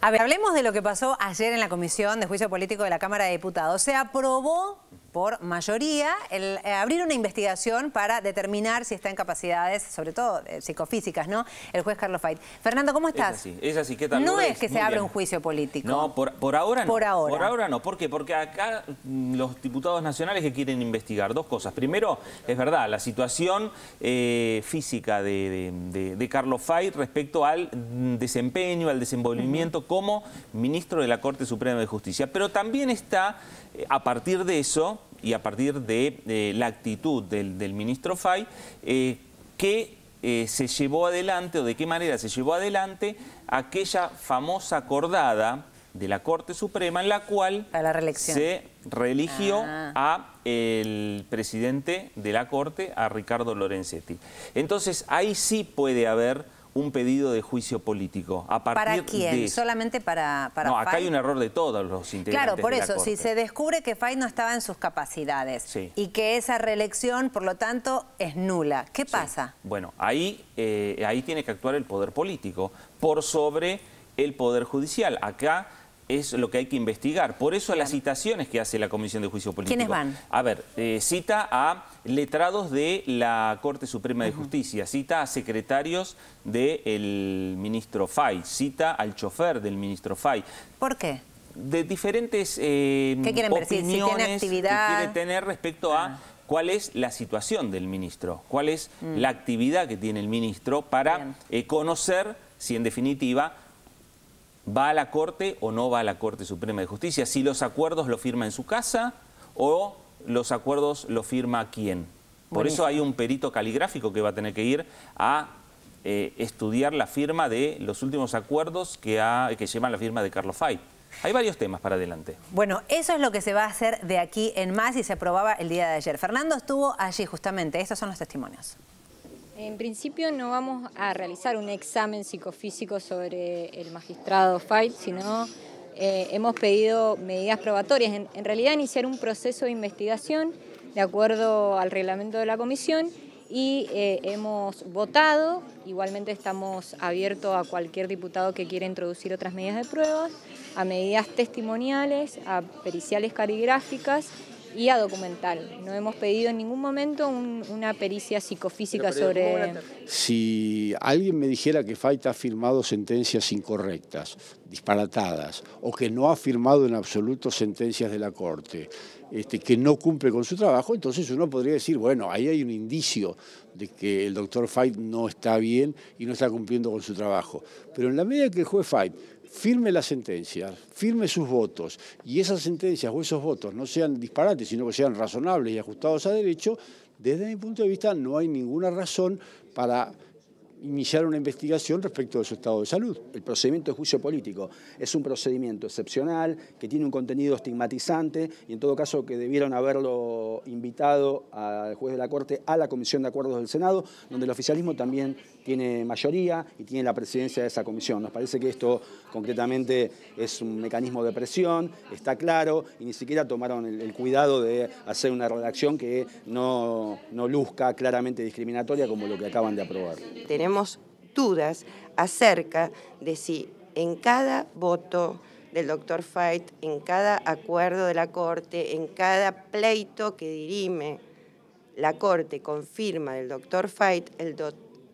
A ver, hablemos de lo que pasó ayer en la Comisión de Juicio Político de la Cámara de Diputados. Se aprobó por mayoría el eh, abrir una investigación para determinar si está en capacidades, sobre todo eh, psicofísicas, ¿no? El juez Carlos Fait. Fernando, ¿cómo estás? Es así, No es que se abra un juicio político. No, por, ahora no. Por ahora. Por ahora no. ¿Por qué? Porque acá mm, los diputados nacionales que quieren investigar dos cosas. Primero, es verdad, la situación eh, física de, Carlos Fait respecto al mm, desempeño, al desenvolvimiento como ministro de la Corte Suprema de Justicia. Pero también está, a partir de eso, y a partir de, eh, la actitud del, ministro Fay, eh, que eh, se llevó adelante o de qué manera se llevó adelante aquella famosa acordada de la Corte Suprema en la cual se reeligió ah. a el presidente de la Corte, a Ricardo Lorenzetti. Entonces ahí sí puede haber un pedido de juicio político. ¿Para quién? ¿Solamente para, No, acá hay un error de todos los integrantes Claro, por eso, si se descubre que Fay no estaba en sus capacidades y que esa reelección, por lo tanto, es nula, ¿qué pasa? Bueno, ahí, eh, ahí tiene que actuar el poder político por sobre el poder judicial. Acá es lo que hay que investigar. Por eso las citaciones que hace la Comisión de Juicio Político. ¿Quiénes van? A ver, eh, cita a letrados de la Corte Suprema de Justicia, cita a secretarios del ministro Fay, cita al chofer del ministro Fay. ¿Por qué? De diferentes eh, ¿Qué opiniones actividad... que quiere tener respecto a ah. cuál es la situación del ministro, cuál es mm. la actividad que tiene el ministro para eh, conocer si en definitiva ¿Va a la Corte o no va a la Corte Suprema de Justicia? Si los acuerdos lo firma en su casa o los acuerdos lo firma quién. Por eso hay un perito caligráfico que va a tener que ir a eh, estudiar la firma de los últimos acuerdos que, lleva que llevan la firma de Carlos Fay. Hay varios temas para adelante. Bueno, eso es lo que se va a hacer de aquí en más y se aprobaba el día de ayer. Fernando estuvo allí justamente, estos son los testimonios. En principio no vamos a realizar un examen psicofísico sobre el magistrado Fight, sino eh, hemos pedido medidas probatorias. En, realidad iniciar un proceso de investigación de acuerdo al reglamento de la comisión y eh, hemos votado, igualmente estamos abiertos a cualquier diputado que quiera introducir otras medidas de pruebas, a medidas testimoniales, a periciales carigráficas y a documental. No hemos pedido en ningún momento una pericia psicofísica sobre... Si alguien me dijera que Faita ha firmado sentencias incorrectas, disparatadas, o que no ha firmado en absoluto sentencias de la Corte, este, que no cumple con su trabajo, entonces uno podría decir, bueno, ahí hay un indicio de que el doctor Fight no está bien y no está cumpliendo con su trabajo. Pero en la medida que el juez Fight firme las sentencias, firme sus votos, y esas sentencias o esos votos no sean disparates, sino que sean razonables y ajustados a derecho, desde mi punto de vista no hay ninguna razón para iniciar una investigación respecto de su estado de salud. El procedimiento de juicio político es un procedimiento excepcional, que tiene un contenido estigmatizante y en todo caso que debieron haberlo invitado al juez de la Corte a la Comisión de Acuerdos del Senado, donde el oficialismo también tiene mayoría y tiene la presidencia de esa comisión. Nos parece que esto concretamente es un mecanismo de presión, está claro, y ni siquiera tomaron el, cuidado de hacer una redacción que no, no luzca claramente discriminatoria como lo que acaban de aprobar tenemos dudas acerca de si en cada voto del doctor Fight, en cada acuerdo de la Corte, en cada pleito que dirime la Corte confirma firma del doctor Fight, el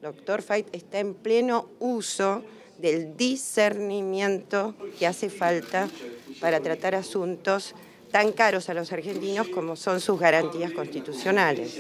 doctor Fight está en pleno uso del discernimiento que hace falta para tratar asuntos tan caros a los argentinos como son sus garantías constitucionales.